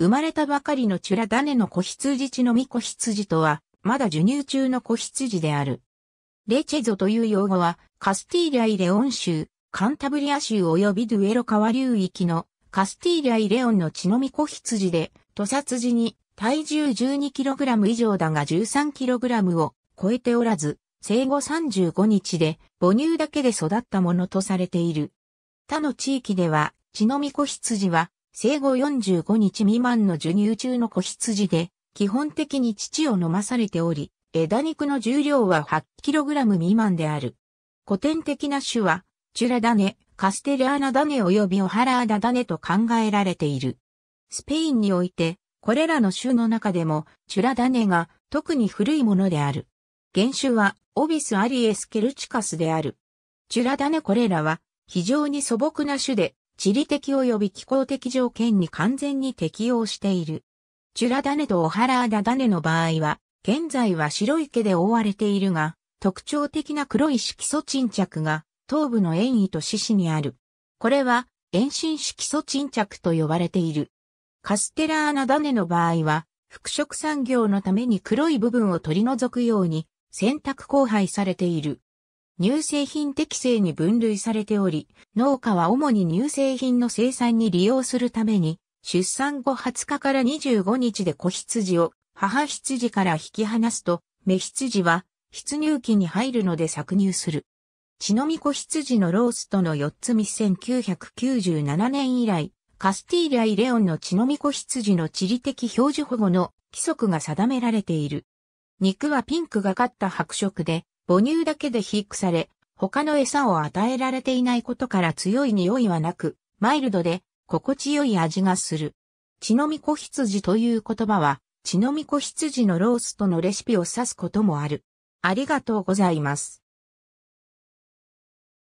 生まれたばかりのチュラダネの子羊血の巫女羊とは、まだ授乳中の子羊である。レチェゾという用語は、カスティーリャイ・レオン州、カンタブリア州及びドゥエロ川流域のカスティーリャイ・レオンの血の巫女羊で、屠殺時に体重 12kg 以上だが 13kg を超えておらず、生後35日で母乳だけで育ったものとされている。他の地域では、血の巫子羊は生後45日未満の授乳中の子羊で、基本的に乳を飲まされており、枝肉の重量は 8kg 未満である。古典的な種は、チュラダネ、カステリアーナネ及びオハラーダネと考えられている。スペインにおいて、これらの種の中でも、チュラダネが特に古いものである。原種は、オビスアリエスケルチカスである。チュラダネこれらは、非常に素朴な種で、地理的及び気候的条件に完全に適応している。チュラダネとオハラーダダネの場合は、現在は白い毛で覆われているが、特徴的な黒い色素沈着が頭部の縁位と四肢にある。これは遠心色素沈着と呼ばれている。カステラーナダネの場合は、復職産業のために黒い部分を取り除くように、洗濯交配されている。乳製品適正に分類されており、農家は主に乳製品の生産に利用するために、出産後20日から25日で子羊を母羊から引き離すと、目羊は出乳期に入るので搾乳する。血のみ子羊のローストの4つ見1997年以来、カスティーリイレオンの血のみ子羊の地理的表示保護の規則が定められている。肉はピンクがかった白色で、母乳だけで飼育され、他の餌を与えられていないことから強い匂いはなく、マイルドで心地よい味がする。血のみこ羊という言葉は、血のみこ羊のローストのレシピを指すこともある。ありがとうございます。